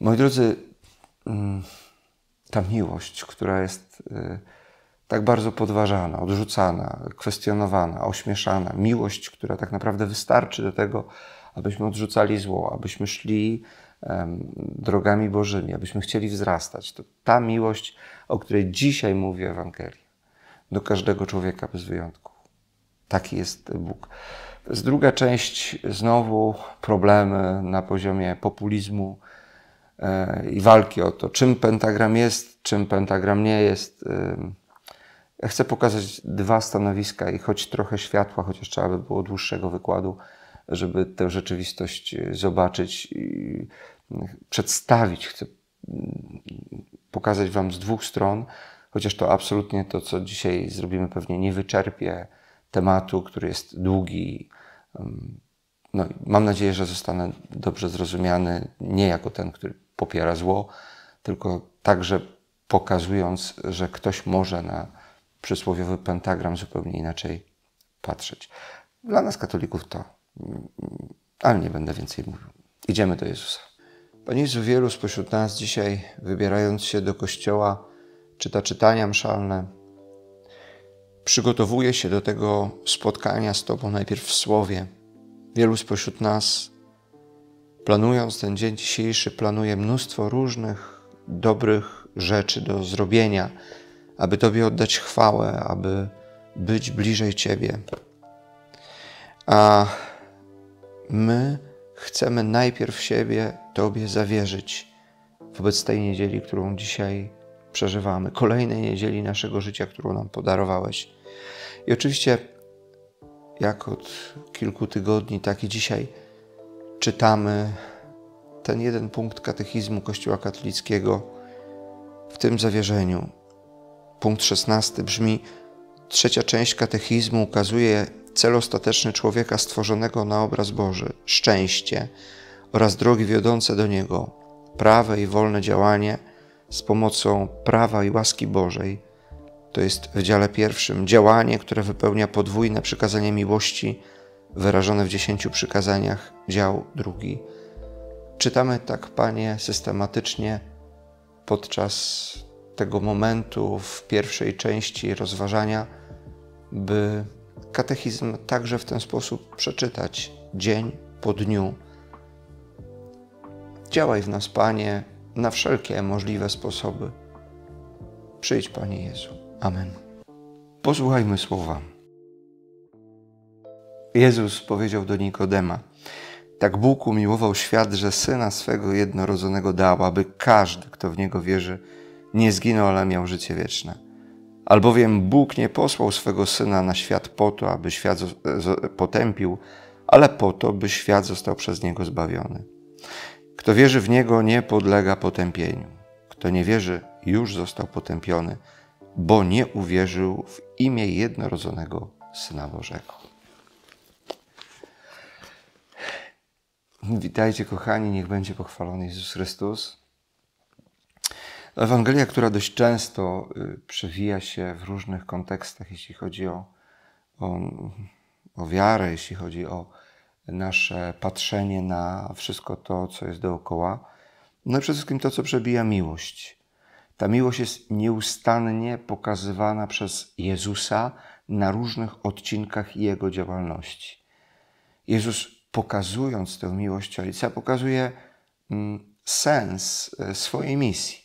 Moi drodzy, mm, ta miłość, która jest y, tak bardzo podważana, odrzucana, kwestionowana, ośmieszana, miłość, która tak naprawdę wystarczy do tego, abyśmy odrzucali zło, abyśmy szli drogami Bożymi, abyśmy chcieli wzrastać. To ta miłość, o której dzisiaj mówi Ewangelia, do każdego człowieka bez wyjątku. Taki jest Bóg. Z druga część znowu problemy na poziomie populizmu, E, i walki o to, czym pentagram jest, czym pentagram nie jest. E, ja chcę pokazać dwa stanowiska i choć trochę światła, chociaż trzeba by było dłuższego wykładu, żeby tę rzeczywistość e, zobaczyć i przedstawić. Chcę pokazać Wam z dwóch stron, chociaż to absolutnie to, co dzisiaj zrobimy, pewnie nie wyczerpie tematu, który jest długi. No, mam nadzieję, że zostanę dobrze zrozumiany, nie jako ten, który popiera zło, tylko także pokazując, że ktoś może na przysłowiowy pentagram zupełnie inaczej patrzeć. Dla nas, katolików, to, ale nie będę więcej mówił. Idziemy do Jezusa. Panie Jezu, wielu spośród nas dzisiaj, wybierając się do kościoła, czyta czytania mszalne, przygotowuje się do tego spotkania z Tobą najpierw w słowie. Wielu spośród nas Planując ten dzień dzisiejszy, planuję mnóstwo różnych dobrych rzeczy do zrobienia, aby Tobie oddać chwałę, aby być bliżej Ciebie. A my chcemy najpierw siebie Tobie zawierzyć wobec tej niedzieli, którą dzisiaj przeżywamy, kolejnej niedzieli naszego życia, którą nam podarowałeś. I oczywiście, jak od kilku tygodni, tak i dzisiaj, czytamy ten jeden punkt katechizmu Kościoła katolickiego w tym zawierzeniu. Punkt 16 brzmi: Trzecia część katechizmu ukazuje cel ostateczny człowieka stworzonego na obraz Boży, szczęście oraz drogi wiodące do niego, prawe i wolne działanie z pomocą prawa i łaski Bożej. To jest w dziale pierwszym działanie, które wypełnia podwójne przykazanie miłości wyrażone w dziesięciu przykazaniach, dział drugi. Czytamy tak, Panie, systematycznie podczas tego momentu w pierwszej części rozważania, by katechizm także w ten sposób przeczytać dzień po dniu. Działaj w nas, Panie, na wszelkie możliwe sposoby. Przyjdź, Panie Jezu. Amen. Posłuchajmy słowa. Jezus powiedział do Nikodema: Tak Bóg umiłował świat, że syna swego jednorodzonego dał, aby każdy, kto w niego wierzy, nie zginął, ale miał życie wieczne. Albowiem Bóg nie posłał swego syna na świat po to, aby świat potępił, ale po to, by świat został przez niego zbawiony. Kto wierzy w niego, nie podlega potępieniu. Kto nie wierzy, już został potępiony, bo nie uwierzył w imię jednorodzonego Syna Bożego. Witajcie, kochani, niech będzie pochwalony Jezus Chrystus. Ewangelia, która dość często y, przewija się w różnych kontekstach, jeśli chodzi o, o, o wiarę, jeśli chodzi o nasze patrzenie na wszystko to, co jest dookoła, no i przede wszystkim to, co przebija miłość. Ta miłość jest nieustannie pokazywana przez Jezusa na różnych odcinkach Jego działalności. Jezus pokazując tę miłość Ojca, pokazuje mm, sens e, swojej misji.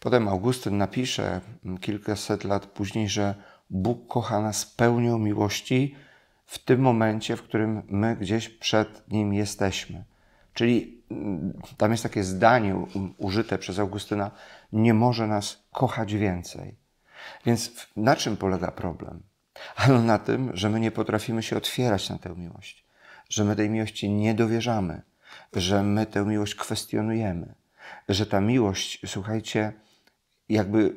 Potem Augustyn napisze mm, kilkaset lat później, że Bóg kocha nas pełnią miłości w tym momencie, w którym my gdzieś przed Nim jesteśmy. Czyli mm, tam jest takie zdanie użyte przez Augustyna: Nie może nas kochać więcej. Więc na czym polega problem? Albo na tym, że my nie potrafimy się otwierać na tę miłość że my tej miłości nie dowierzamy, że my tę miłość kwestionujemy, że ta miłość, słuchajcie, jakby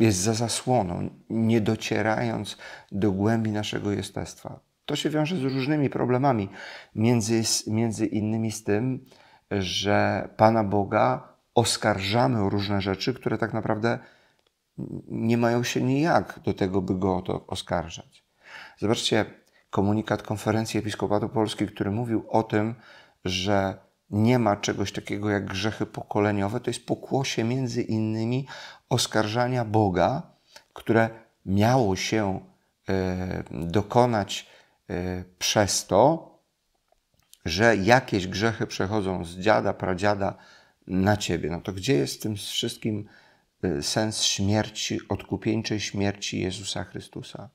jest za zasłoną, nie docierając do głębi naszego jestestwa. To się wiąże z różnymi problemami, między, między innymi z tym, że Pana Boga oskarżamy o różne rzeczy, które tak naprawdę nie mają się nijak do tego, by go o to oskarżać. Zobaczcie, komunikat Konferencji Episkopatu Polski, który mówił o tym, że nie ma czegoś takiego jak grzechy pokoleniowe. To jest pokłosie między innymi oskarżania Boga, które miało się e, dokonać e, przez to, że jakieś grzechy przechodzą z dziada, pradziada na ciebie. No to gdzie jest w tym wszystkim e, sens śmierci, odkupieńczej śmierci Jezusa Chrystusa?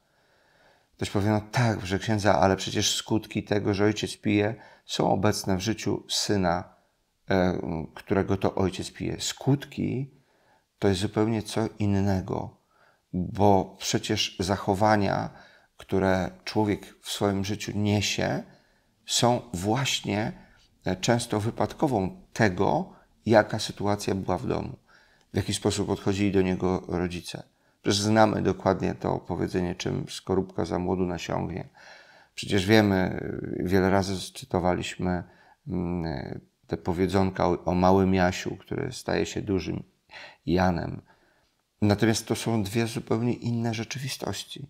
Ktoś powie, no tak, że księdza, ale przecież skutki tego, że ojciec pije, są obecne w życiu syna, e, którego to ojciec pije. Skutki to jest zupełnie co innego, bo przecież zachowania, które człowiek w swoim życiu niesie, są właśnie e, często wypadkową tego, jaka sytuacja była w domu, w jaki sposób podchodzili do niego rodzice Przecież znamy dokładnie to powiedzenie, czym skorupka za młodu nasiągnie. Przecież wiemy, wiele razy cytowaliśmy mm, te powiedzonka o małym Jasiu, który staje się dużym Janem. Natomiast to są dwie zupełnie inne rzeczywistości.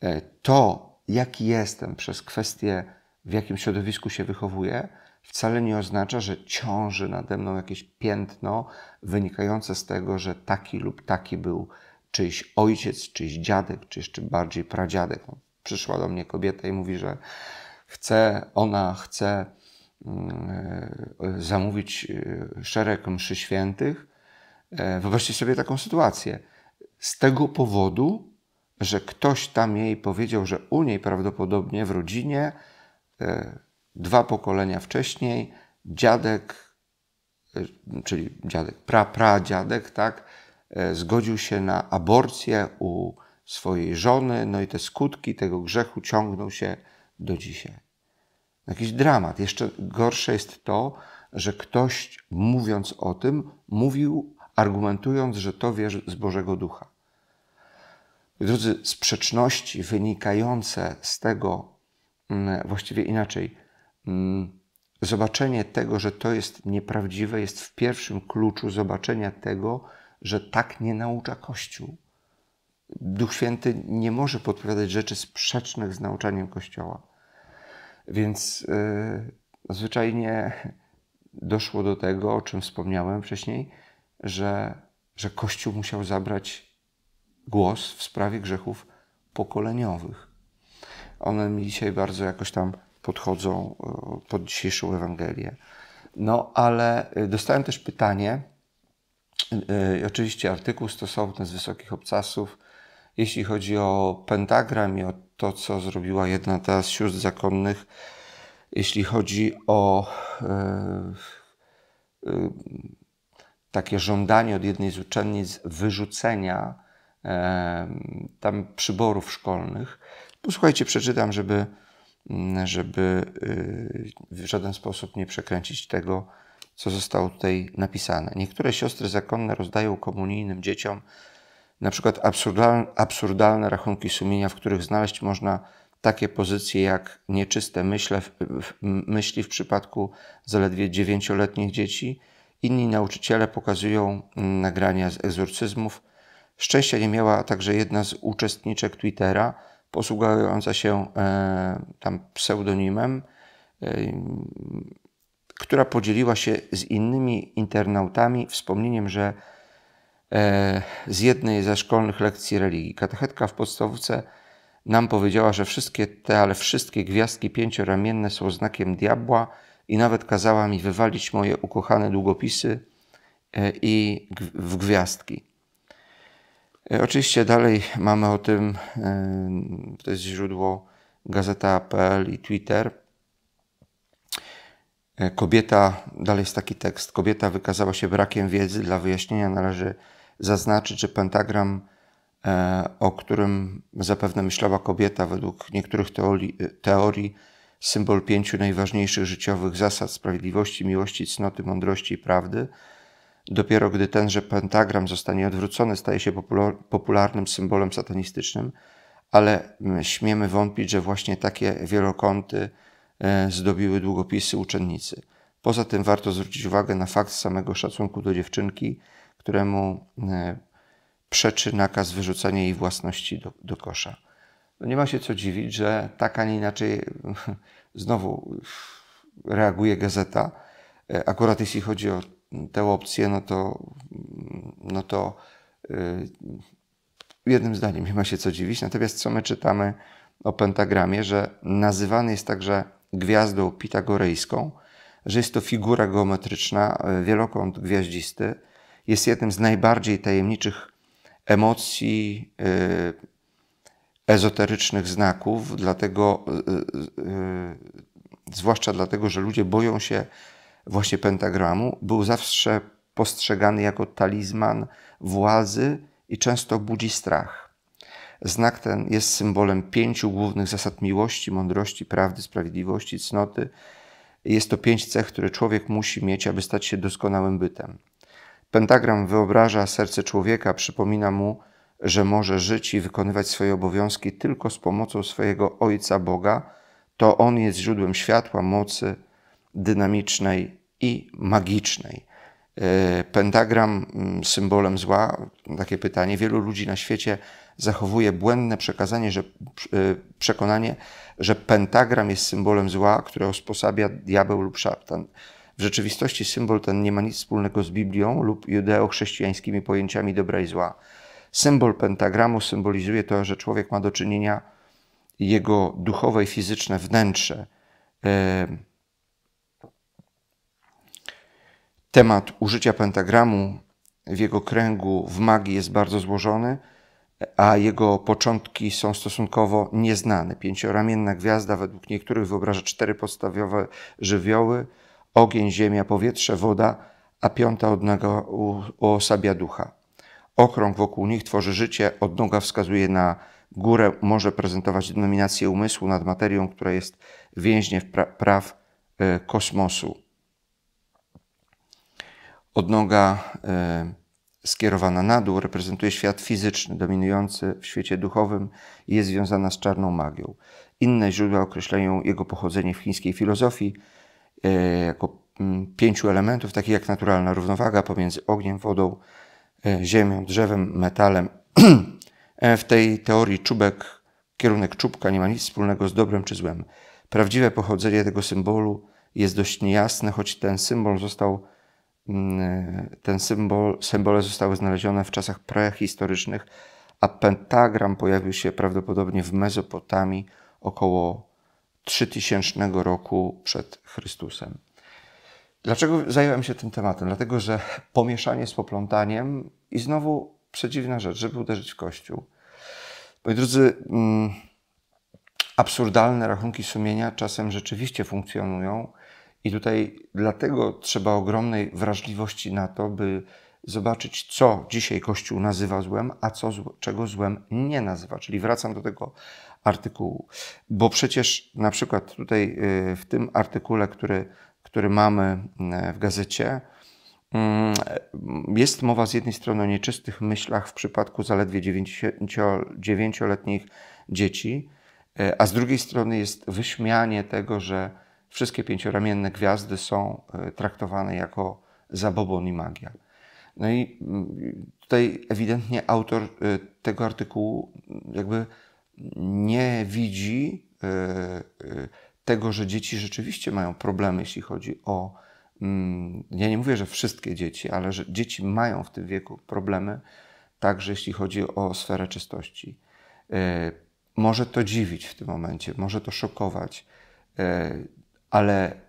E, to, jaki jestem przez kwestię, w jakim środowisku się wychowuję, wcale nie oznacza, że ciąży nade mną jakieś piętno wynikające z tego, że taki lub taki był czyjś ojciec, czyjś dziadek, czy jeszcze bardziej pradziadek. No, przyszła do mnie kobieta i mówi, że chce, ona chce mm, e, zamówić e, szereg mszy świętych. E, wyobraźcie sobie taką sytuację. Z tego powodu, że ktoś tam jej powiedział, że u niej prawdopodobnie w rodzinie dwa pokolenia wcześniej dziadek, czyli dziadek, pra, pradziadek, tak, E, zgodził się na aborcję u swojej żony, no i te skutki tego grzechu ciągną się do dzisiaj. Jakiś dramat. Jeszcze gorsze jest to, że ktoś mówiąc o tym, mówił, argumentując, że to wierzy z Bożego Ducha. Drodzy, sprzeczności wynikające z tego, mm, właściwie inaczej, mm, zobaczenie tego, że to jest nieprawdziwe, jest w pierwszym kluczu zobaczenia tego, że tak nie naucza Kościół. Duch Święty nie może podpowiadać rzeczy sprzecznych z nauczaniem Kościoła. Więc yy, zwyczajnie doszło do tego, o czym wspomniałem wcześniej, że, że Kościół musiał zabrać głos w sprawie grzechów pokoleniowych. One mi dzisiaj bardzo jakoś tam podchodzą e, pod dzisiejszą Ewangelię. No, ale e, dostałem też pytanie, yy, oczywiście artykuł stosowny z wysokich obcasów. Jeśli chodzi o pentagram i o to, co zrobiła jedna ta z sióstr zakonnych, jeśli chodzi o e, e, takie żądanie od jednej z uczennic wyrzucenia tam przyborów szkolnych, posłuchajcie, no przeczytam, żeby mm, żeby y, w żaden sposób nie przekręcić tego, co zostało tutaj napisane. Niektóre siostry zakonne rozdają komunijnym dzieciom na przykład absurdalne, absurdalne rachunki sumienia, w których znaleźć można takie pozycje jak nieczyste myśle, myśli w przypadku zaledwie dziewięcioletnich dzieci. Inni nauczyciele pokazują mm, nagrania z egzorcyzmów. Szczęścia nie miała także jedna z uczestniczek Twittera, posługująca się e, tam pseudonimem. E, która podzieliła się z innymi internautami wspomnieniem, że e, z jednej ze szkolnych lekcji religii katechetka w podstawówce nam powiedziała, że wszystkie te, ale wszystkie gwiazdki pięcioramienne są znakiem diabła i nawet kazała mi wywalić moje ukochane długopisy e, i w gwiazdki. E, oczywiście dalej mamy o tym, to jest źródło gazeta.pl i Twitter, E, kobieta, dalej jest taki tekst, kobieta wykazała się brakiem wiedzy. Dla wyjaśnienia należy zaznaczyć, że pentagram, e, o którym zapewne myślała kobieta, według niektórych teorii, e, teorii symbol pięciu najważniejszych życiowych zasad sprawiedliwości, miłości, cnoty, mądrości i prawdy. Dopiero gdy tenże pentagram zostanie odwrócony, staje się popularnym symbolem satanistycznym, ale mm, śmiemy wątpić, że właśnie takie wielokąty, E, zdobiły długopisy uczennicy. Poza tym warto zwrócić uwagę na fakt samego szacunku do dziewczynki, któremu e, przeczy nakaz wyrzucania jej własności do, do kosza. No nie ma się co dziwić, że tak, a nie inaczej znowu reaguje gazeta. E, akurat jeśli chodzi o tę opcję, no to, no to jednym zdaniem nie ma się co dziwić. Natomiast co my czytamy o pentagramie, że nazywany jest także gwiazdą pitagorejską, że jest to figura geometryczna, e, wielokąt gwiaździsty, jest jednym z najbardziej tajemniczych emocji, e, ezoterycznych znaków, dlatego, e, zwłaszcza dlatego, że ludzie boją się właśnie pentagramu, był zawsze postrzegany jako talizman władzy i często budzi strach. Znak ten jest symbolem pięciu głównych zasad miłości, mądrości, prawdy, sprawiedliwości, cnoty. Jest to pięć cech, które człowiek musi mieć, aby stać się doskonałym bytem. Pentagram wyobraża serce człowieka, przypomina mu, że może żyć i wykonywać swoje obowiązki tylko z pomocą swojego Ojca Boga. To On jest źródłem światła, mocy dynamicznej i magicznej. E, pentagram mm, symbolem zła? Takie pytanie. Wielu ludzi na świecie zachowuje błędne przekazanie, że, e, przekonanie, że pentagram jest symbolem zła, które osposabia diabeł lub szatan. W rzeczywistości symbol ten nie ma nic wspólnego z Biblią lub judeo-chrześcijańskimi pojęciami dobra i zła. Symbol pentagramu symbolizuje to, że człowiek ma do czynienia jego duchowe i fizyczne wnętrze. E, temat użycia pentagramu w jego kręgu w magii jest bardzo złożony a jego początki są stosunkowo nieznane. Pięcioramienna gwiazda według niektórych wyobraża cztery podstawowe żywioły: ogień, ziemia, powietrze, woda, a piąta odnoga uosabia ducha. Okrąg wokół nich tworzy życie, odnoga wskazuje na górę, może prezentować dominację umysłu nad materią, która jest więźniem pra praw e, kosmosu. Odnoga e, skierowana na dół, reprezentuje świat fizyczny dominujący w świecie duchowym i jest związana z czarną magią. Inne źródła określają jego pochodzenie w chińskiej filozofii e, jako mm, pięciu elementów, takich jak naturalna równowaga pomiędzy ogniem, wodą, e, ziemią, drzewem, metalem. E, w tej teorii czubek, kierunek czubka nie ma nic wspólnego z dobrem czy złem. Prawdziwe pochodzenie tego symbolu jest dość niejasne, choć ten symbol został Mm, e, ten symbol, symbole zostały znalezione w czasach prehistorycznych, a pentagram pojawił się prawdopodobnie w Mezopotamii około 3000 roku przed Chrystusem. Dlaczego zająłem się tym tematem? Dlatego, że pomieszanie z poplątaniem i znowu przedziwna rzecz, żeby uderzyć w Kościół. Moi drodzy, mm, absurdalne rachunki sumienia czasem rzeczywiście funkcjonują, i tutaj dlatego trzeba ogromnej wrażliwości na to, by zobaczyć, co dzisiaj Kościół nazywa złem, a co, czego złem nie nazywa. Czyli wracam do tego artykułu. Bo przecież na przykład tutaj y, w tym artykule, który, który mamy y, w gazecie, mm, jest mowa z jednej strony o nieczystych myślach w przypadku zaledwie 9-letnich dzieci, y, a z drugiej strony jest wyśmianie tego, że Wszystkie pięcioramienne gwiazdy są e, traktowane jako zabobon i magia. No i mm, tutaj ewidentnie autor e, tego artykułu mm, jakby nie widzi e, tego, że dzieci rzeczywiście mają problemy, jeśli chodzi o. Mm, ja nie mówię, że wszystkie dzieci, ale że dzieci mają w tym wieku problemy, także jeśli chodzi o sferę czystości. Może to dziwić w tym momencie, może to szokować ale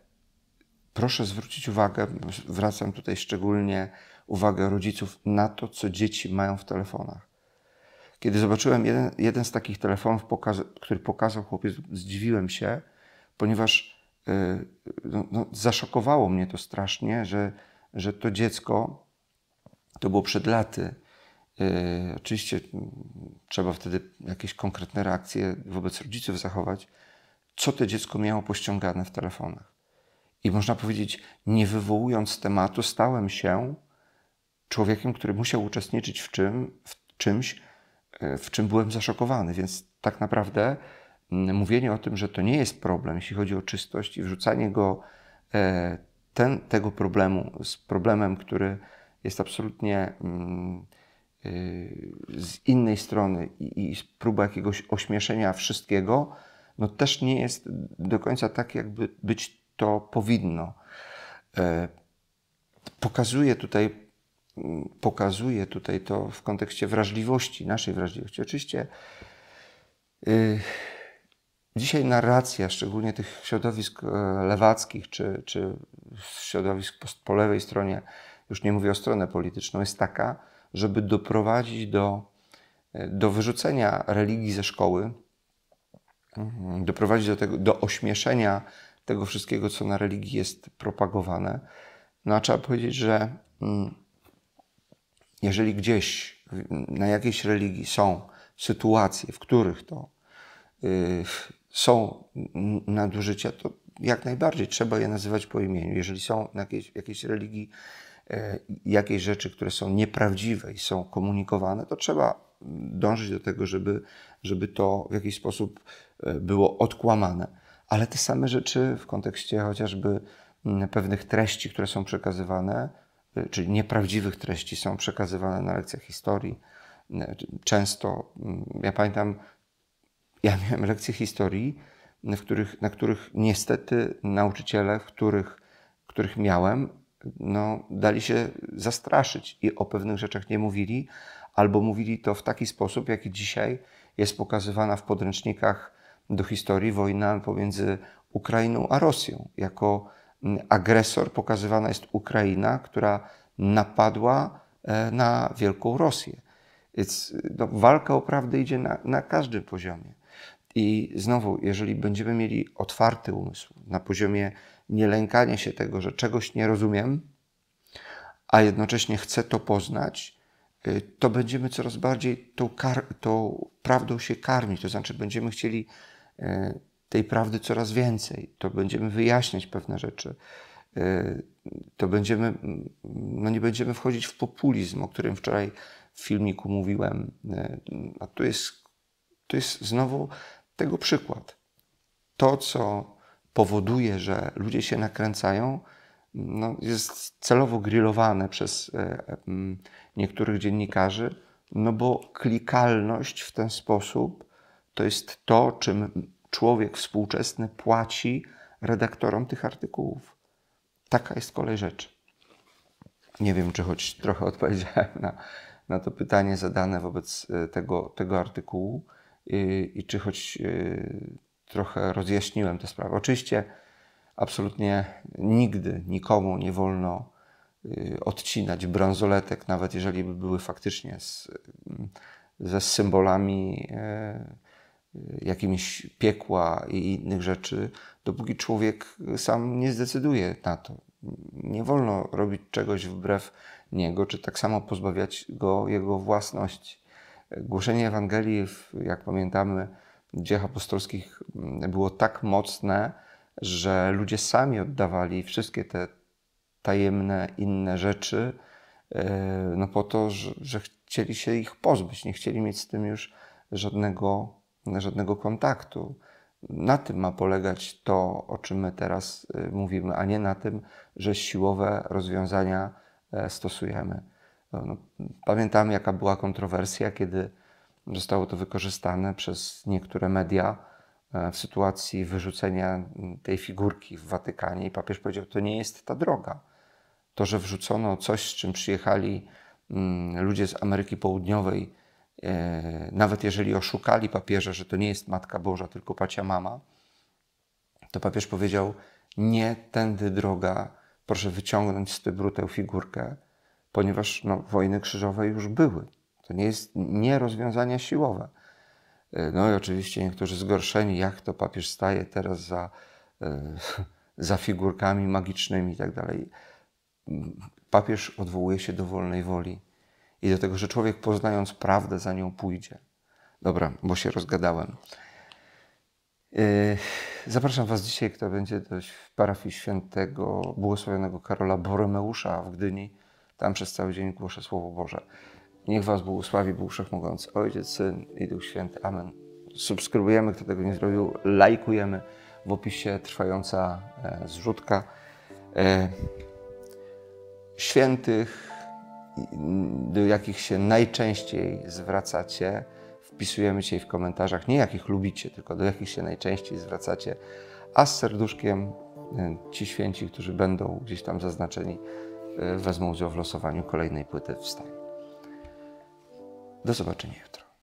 proszę zwrócić uwagę, wracam tutaj szczególnie uwagę rodziców na to, co dzieci mają w telefonach. Kiedy zobaczyłem jeden, jeden z takich telefonów, pokaza który pokazał chłopiec, zdziwiłem się, ponieważ yy, no, no, zaszokowało mnie to strasznie, że, że to dziecko, to było przed laty, y, Oczywiście mm, trzeba wtedy jakieś konkretne reakcje wobec rodziców zachować, co to dziecko miało pościągane w telefonach. I można powiedzieć, nie wywołując tematu, stałem się człowiekiem, który musiał uczestniczyć w, czym, w czymś, e, w czym byłem zaszokowany. Więc tak naprawdę mówienie o tym, że to nie jest problem, jeśli chodzi o czystość i wrzucanie go e, ten, tego problemu z problemem, który jest absolutnie mm, e, z innej strony i, i próba jakiegoś ośmieszenia wszystkiego, no też nie jest do końca tak, jakby być to powinno. E, pokazuje tutaj, pokazuje tutaj to w kontekście wrażliwości, naszej wrażliwości. Oczywiście y, dzisiaj narracja, szczególnie tych środowisk e, lewackich czy, czy środowisk po lewej stronie, już nie mówię o stronę polityczną, jest taka, żeby doprowadzić do, e, do wyrzucenia religii ze szkoły, Mhm. doprowadzić do, tego, do ośmieszenia tego wszystkiego, co na religii jest propagowane. No a trzeba powiedzieć, że mm, jeżeli gdzieś na jakiejś religii są sytuacje, w których to y, są nadużycia, to jak najbardziej trzeba je nazywać po imieniu. Jeżeli są na jakiejś, jakiejś religii E, jakieś rzeczy, które są nieprawdziwe i są komunikowane, to trzeba dążyć do tego, żeby, żeby to w jakiś sposób e, było odkłamane. Ale te same rzeczy w kontekście chociażby mm, pewnych treści, które są przekazywane, e, czyli nieprawdziwych treści, są przekazywane na lekcjach historii. Często, mm, ja pamiętam, ja miałem lekcje historii, w których, na których niestety nauczyciele, w których, których miałem, no, dali się zastraszyć i o pewnych rzeczach nie mówili, albo mówili to w taki sposób, jaki dzisiaj jest pokazywana w podręcznikach do historii wojna pomiędzy Ukrainą a Rosją. Jako mm, agresor pokazywana jest Ukraina, która napadła e, na Wielką Rosję. Więc no, walka o prawdę idzie na, na każdym poziomie. I znowu, jeżeli będziemy mieli otwarty umysł na poziomie nie lękanie się tego, że czegoś nie rozumiem, a jednocześnie chcę to poznać, y, to będziemy coraz bardziej tą, tą prawdą się karmić. To znaczy, będziemy chcieli y, tej prawdy coraz więcej, to będziemy wyjaśniać pewne rzeczy, y, to będziemy, no nie będziemy wchodzić w populizm, o którym wczoraj w filmiku mówiłem. A tu jest, tu jest znowu tego przykład. To, co powoduje, że ludzie się nakręcają, no, jest celowo grillowane przez e, niektórych dziennikarzy, no bo klikalność w ten sposób to jest to, czym człowiek współczesny płaci redaktorom tych artykułów. Taka jest kolej rzeczy. Nie wiem, czy choć trochę odpowiedziałem na, na to pytanie zadane wobec e, tego, tego artykułu i, e, i czy choć trochę rozjaśniłem tę sprawę. Oczywiście absolutnie nigdy nikomu nie wolno y, odcinać bransoletek, nawet jeżeli by były faktycznie z, mm, ze symbolami y, y, jakimiś piekła i innych rzeczy, dopóki człowiek sam nie zdecyduje na to. Nie wolno robić czegoś wbrew niego, czy tak samo pozbawiać go jego własności. Głoszenie Ewangelii, jak pamiętamy, dziejach apostolskich mm, było tak mocne, że ludzie sami oddawali wszystkie te tajemne, inne rzeczy, e, no po to, że, chcieli się ich pozbyć, nie chcieli mieć z tym już żadnego, żadnego kontaktu. Na tym ma polegać to, o czym my teraz e, mówimy, a nie na tym, że siłowe rozwiązania e, stosujemy. No, no, pamiętam, jaka była kontrowersja, kiedy Zostało to wykorzystane przez niektóre media e, w sytuacji wyrzucenia tej figurki w Watykanie i papież powiedział, to nie jest ta droga. To, że wrzucono coś, z czym przyjechali mm, ludzie z Ameryki Południowej, e, nawet jeżeli oszukali papieża, że to nie jest Matka Boża, tylko pacia mama, to papież powiedział, nie tędy droga, proszę wyciągnąć z tybru tę figurkę, ponieważ no, wojny krzyżowe już były. To nie jest nie rozwiązania siłowe. E, no i oczywiście niektórzy zgorszeni, jak to papież staje teraz za, e, za figurkami magicznymi i tak dalej. Papież odwołuje się do wolnej woli i do tego, że człowiek poznając prawdę za nią pójdzie. Dobra, bo się rozgadałem. E, zapraszam Was dzisiaj, kto będzie dość w parafii świętego błogosławionego Karola Boromeusza w Gdyni. Tam przez cały dzień głoszę Słowo Boże. Niech Was błogosławi Bóg Wszechmogący, Ojciec, Syn i Duch Święty. Amen. Subskrybujemy, kto tego nie zrobił, lajkujemy. W opisie trwająca e, zrzutka e, świętych, do jakich się najczęściej zwracacie. Wpisujemy dzisiaj w komentarzach, nie jakich lubicie, tylko do jakich się najczęściej zwracacie, a z serduszkiem e, ci święci, którzy będą gdzieś tam zaznaczeni, wezmą udział w losowaniu kolejnej płyty Wstań. Do zobaczenia jutro.